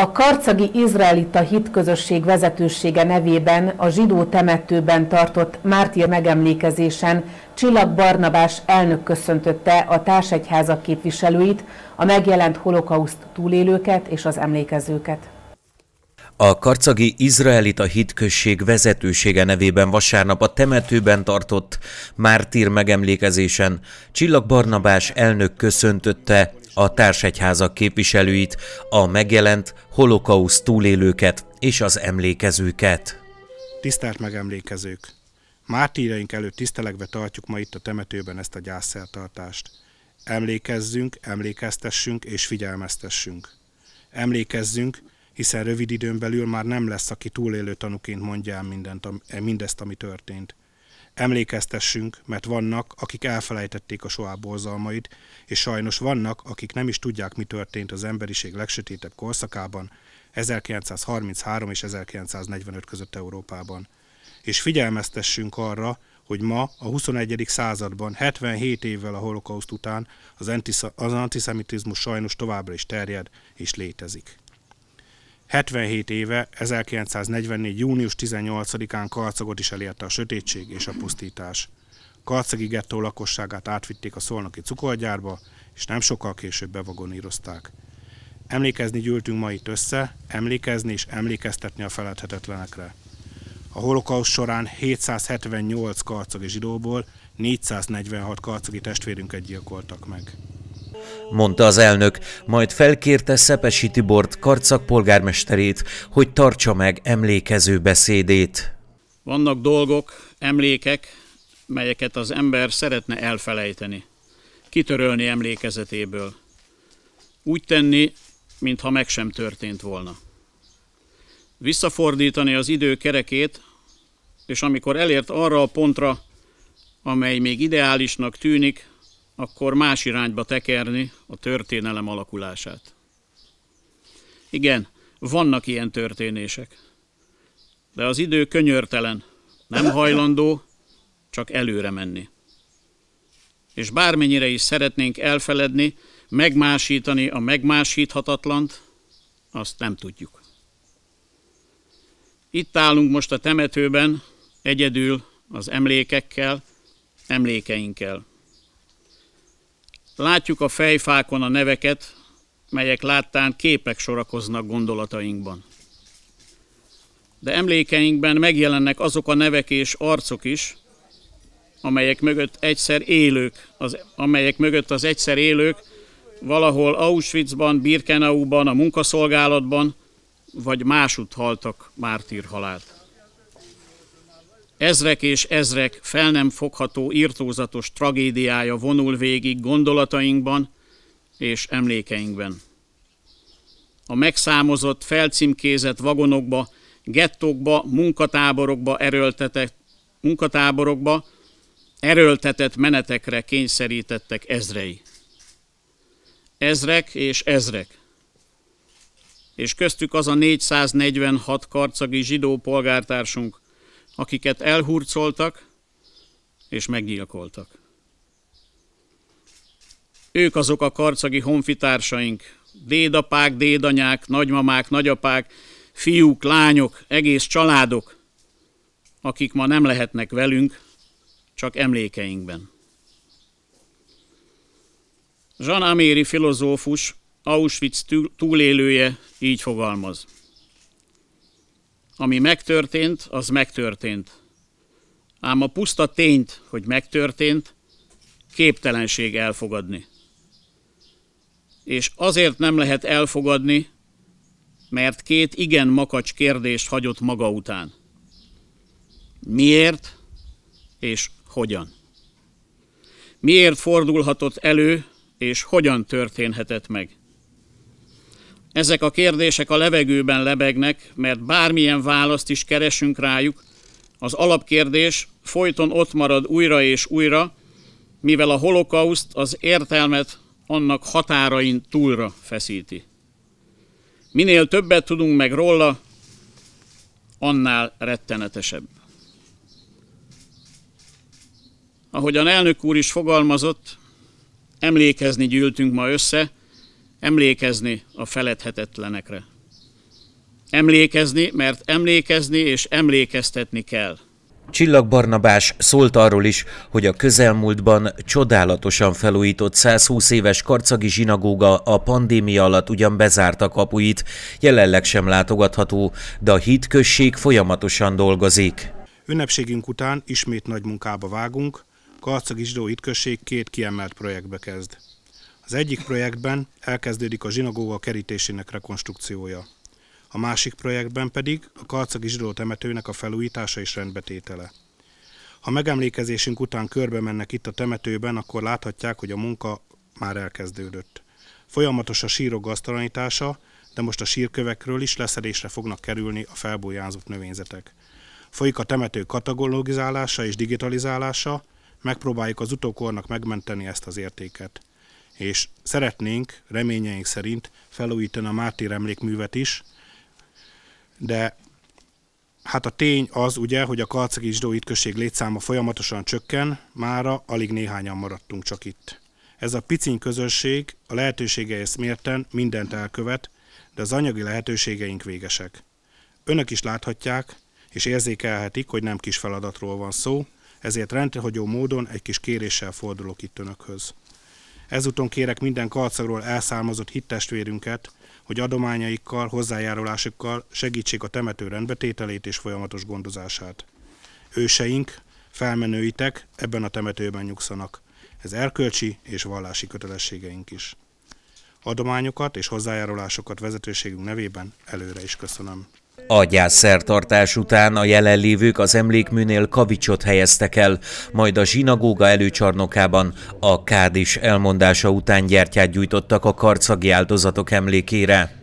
A karcagi izraelita hitközösség vezetősége nevében a zsidó temetőben tartott mártír megemlékezésen Csillag Barnabás elnök köszöntötte a társegyházak képviselőit, a megjelent holokauszt túlélőket és az emlékezőket. A karcagi izraelita hitközség vezetősége nevében vasárnap a temetőben tartott mártír megemlékezésen Csillag Barnabás elnök köszöntötte a társegyházak képviselőit, a megjelent holokauszt túlélőket és az emlékezőket. Tisztelt megemlékezők! Mártíraink előtt tisztelegve tartjuk ma itt a temetőben ezt a gyászszertartást. Emlékezzünk, emlékeztessünk és figyelmeztessünk. Emlékezzünk, hiszen rövid időn belül már nem lesz, aki túlélő tanuként mondja el mindent, eh, mindezt, ami történt. Emlékeztessünk, mert vannak, akik elfelejtették a soá borzalmait, és sajnos vannak, akik nem is tudják, mi történt az emberiség legsötétebb korszakában, 1933 és 1945 között Európában. És figyelmeztessünk arra, hogy ma, a 21. században, 77 évvel a holokauszt után az, az antiszemitizmus sajnos továbbra is terjed és létezik. 77 éve, 1944. június 18-án Karcagot is elérte a sötétség és a pusztítás. Karcagi gettó lakosságát átvitték a szolnoki cukorgyárba, és nem sokkal később bevagonírozták. Emlékezni gyűltünk ma itt össze, emlékezni és emlékeztetni a feledhetetlenekre. A holokausz során 778 karcagi zsidóból 446 karcagi testvérünket gyilkoltak meg mondta az elnök, majd felkérte Szepesi Tibort, Karcak polgármesterét, hogy tartsa meg emlékező beszédét. Vannak dolgok, emlékek, melyeket az ember szeretne elfelejteni, kitörölni emlékezetéből. Úgy tenni, mintha meg sem történt volna. Visszafordítani az idő kerekét, és amikor elért arra a pontra, amely még ideálisnak tűnik, akkor más irányba tekerni a történelem alakulását. Igen, vannak ilyen történések, de az idő könyörtelen, nem hajlandó, csak előre menni. És bármennyire is szeretnénk elfeledni, megmásítani a megmásíthatatlant, azt nem tudjuk. Itt állunk most a temetőben, egyedül az emlékekkel, emlékeinkkel. Látjuk a fejfákon a neveket, melyek láttán képek sorakoznak gondolatainkban. De emlékeinkben megjelennek azok a nevek és arcok is, amelyek mögött egyszer élők, az, amelyek mögött az egyszer élők valahol Auschwitzban, Birkenauban, a munkaszolgálatban, vagy másutt haltak mártírhalált. Ezrek és ezrek fel nem fogható írtózatos tragédiája vonul végig gondolatainkban és emlékeinkben. A megszámozott, felcímkézett vagonokba, gettókba, munkatáborokba erőltetett, munkatáborokba erőltetett menetekre kényszerítettek ezrei. Ezrek és ezrek. És köztük az a 446 karcagi zsidó polgártársunk, akiket elhurcoltak és meggyilkoltak. Ők azok a karcagi honfitársaink, dédapák, dédanyák, nagymamák, nagyapák, fiúk, lányok, egész családok, akik ma nem lehetnek velünk, csak emlékeinkben. Jean Améri filozófus, Auschwitz túlélője így fogalmaz. Ami megtörtént, az megtörtént. Ám a puszta tényt, hogy megtörtént, képtelenség elfogadni. És azért nem lehet elfogadni, mert két igen makacs kérdést hagyott maga után. Miért és hogyan? Miért fordulhatott elő, és hogyan történhetett meg? Ezek a kérdések a levegőben lebegnek, mert bármilyen választ is keresünk rájuk, az alapkérdés folyton ott marad újra és újra, mivel a holokauszt az értelmet annak határain túlra feszíti. Minél többet tudunk meg róla, annál rettenetesebb. Ahogyan elnök úr is fogalmazott, emlékezni gyűltünk ma össze, Emlékezni a feledhetetlenekre. Emlékezni, mert emlékezni és emlékeztetni kell. Csillag Barnabás szólt arról is, hogy a közelmúltban csodálatosan felújított 120 éves karcagi zsinagóga a pandémia alatt ugyan bezárta kapuit, jelenleg sem látogatható, de a hitközség folyamatosan dolgozik. Ünnepségünk után ismét nagy munkába vágunk, Karcagi Zsidó Hitközség két kiemelt projektbe kezd. Az egyik projektben elkezdődik a zsinagóga kerítésének rekonstrukciója. A másik projektben pedig a karcagi zsidó temetőnek a felújítása és rendbetétele. Ha megemlékezésünk után körbe mennek itt a temetőben, akkor láthatják, hogy a munka már elkezdődött. Folyamatos a sírok gazdalanítása, de most a sírkövekről is leszedésre fognak kerülni a felbújázott növényzetek. Folyik a temető katalogizálása és digitalizálása, megpróbáljuk az utókornak megmenteni ezt az értéket és szeretnénk, reményeink szerint felújítani a Mártír emlékművet is, de hát a tény az ugye, hogy a Karcagi zsidó ütközség létszáma folyamatosan csökken, mára alig néhányan maradtunk csak itt. Ez a piciny közösség a lehetőségeihez mérten mindent elkövet, de az anyagi lehetőségeink végesek. Önök is láthatják és érzékelhetik, hogy nem kis feladatról van szó, ezért rendhagyó módon egy kis kéréssel fordulok itt önökhöz. Ezúton kérek minden karcagról elszármazott hittestvérünket, hogy adományaikkal, hozzájárulásukkal segítsék a temető rendbetételét és folyamatos gondozását. Őseink, felmenőitek ebben a temetőben nyugszanak. Ez erkölcsi és vallási kötelességeink is. Adományokat és hozzájárulásokat vezetőségünk nevében előre is köszönöm. Agyászszertartás után a jelenlévők az emlékműnél kavicsot helyeztek el, majd a zsinagóga előcsarnokában a kádis elmondása után gyertyát gyújtottak a karcagi áldozatok emlékére.